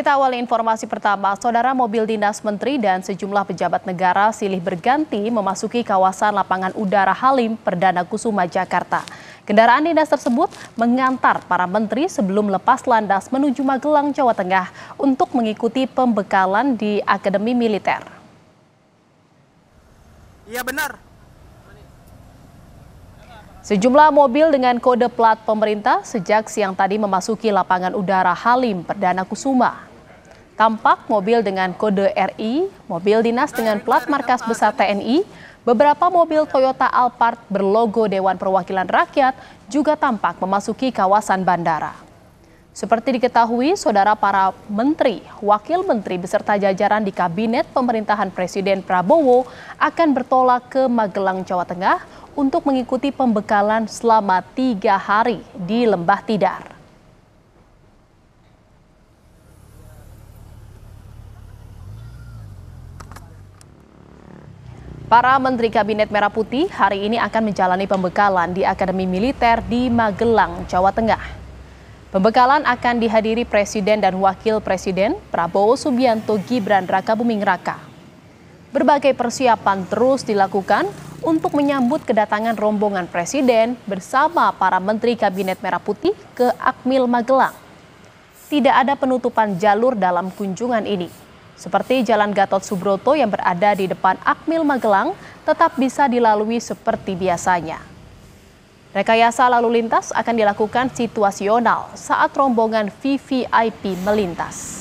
Kita awali informasi pertama, saudara mobil dinas menteri dan sejumlah pejabat negara silih berganti memasuki kawasan lapangan udara Halim, Perdana Kusuma, Jakarta. Kendaraan dinas tersebut mengantar para menteri sebelum lepas landas menuju Magelang, Jawa Tengah untuk mengikuti pembekalan di Akademi Militer. Iya benar, Sejumlah mobil dengan kode plat pemerintah sejak siang tadi memasuki lapangan udara Halim, Perdana Kusuma. Tampak mobil dengan kode RI, mobil dinas dengan plat markas besar TNI, beberapa mobil Toyota Alphard berlogo Dewan Perwakilan Rakyat juga tampak memasuki kawasan bandara. Seperti diketahui, saudara para menteri, wakil menteri beserta jajaran di Kabinet Pemerintahan Presiden Prabowo akan bertolak ke Magelang, Jawa Tengah untuk mengikuti pembekalan selama tiga hari di Lembah Tidar. Para menteri Kabinet Merah Putih hari ini akan menjalani pembekalan di Akademi Militer di Magelang, Jawa Tengah. Pembekalan akan dihadiri Presiden dan Wakil Presiden Prabowo Subianto Gibran Raka Buming Raka. Berbagai persiapan terus dilakukan untuk menyambut kedatangan rombongan Presiden bersama para Menteri Kabinet Merah Putih ke Akmil Magelang. Tidak ada penutupan jalur dalam kunjungan ini seperti Jalan Gatot Subroto yang berada di depan Akmil Magelang tetap bisa dilalui seperti biasanya. Rekayasa lalu lintas akan dilakukan situasional saat rombongan VVIP melintas.